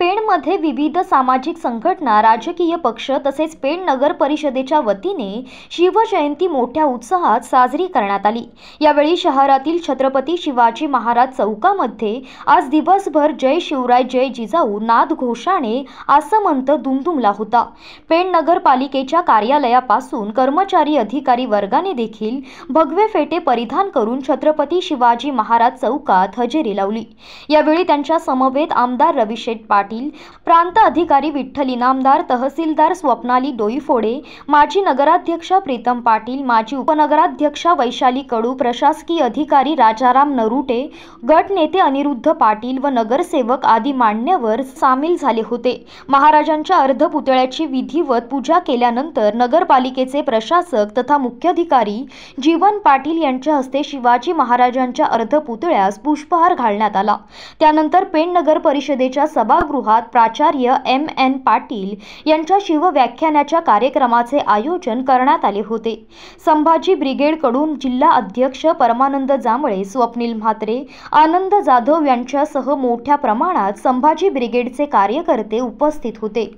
पेणमध्ये विविध सामाजिक संघटना राजकीय पक्ष तसेच पेण नगर परिषदेच्या वतीने शिवजयंती मोठ्या उत्साहात साजरी करण्यात आली यावेळी शहरातील छत्रपती शिवाजी महाराज चौकामध्ये आज दिवसभर जय शिवराय जय जिजाऊ नाद घोषाने आसमंत दुमदुमला होता पेण नगरपालिकेच्या कार्यालयापासून कर्मचारी अधिकारी वर्गाने देखील भगवे फेटे परिधान करून छत्रपती शिवाजी महाराज चौकात हजेरी लावली यावेळी त्यांच्या समवेत आमदार रवी पाट पाटील पाटील प्रांत अधिकारी विठ्ठल इनामदार तहसीलदार स्वप्नाली डोईफोडे माजी नगराध्यक्ष प्रीतम पाटील माजी उपनगराध्यक्षा वैशाली कडू प्रशासकीय अधिकारी राजाराम नरुटे गट नेते अनिरुद्ध पाटील व नगरसेवक आदी मान्यवर सामील झाले होते महाराजांच्या अर्धपुतळ्याची विधिवत पूजा केल्यानंतर नगरपालिकेचे प्रशासक तथा मुख्याधिकारी जीवन पाटील यांच्या हस्ते शिवाजी महाराजांच्या अर्ध पुतळ्यास पुष्पहार घालण्यात आला त्यानंतर पेण नगर परिषदेच्या सभागृह सभागृहात प्राचार्य एम एन पाटील यांच्या शिवव्याख्यानाच्या कार्यक्रमाचे आयोजन करण्यात आले होते संभाजी ब्रिगेडकडून जिल्हा अध्यक्ष परमानंद जांभळे स्वप्नील म्हात्रे आनंद जाधव यांच्यासह मोठ्या प्रमाणात संभाजी ब्रिगेडचे कार्यकर्ते उपस्थित होते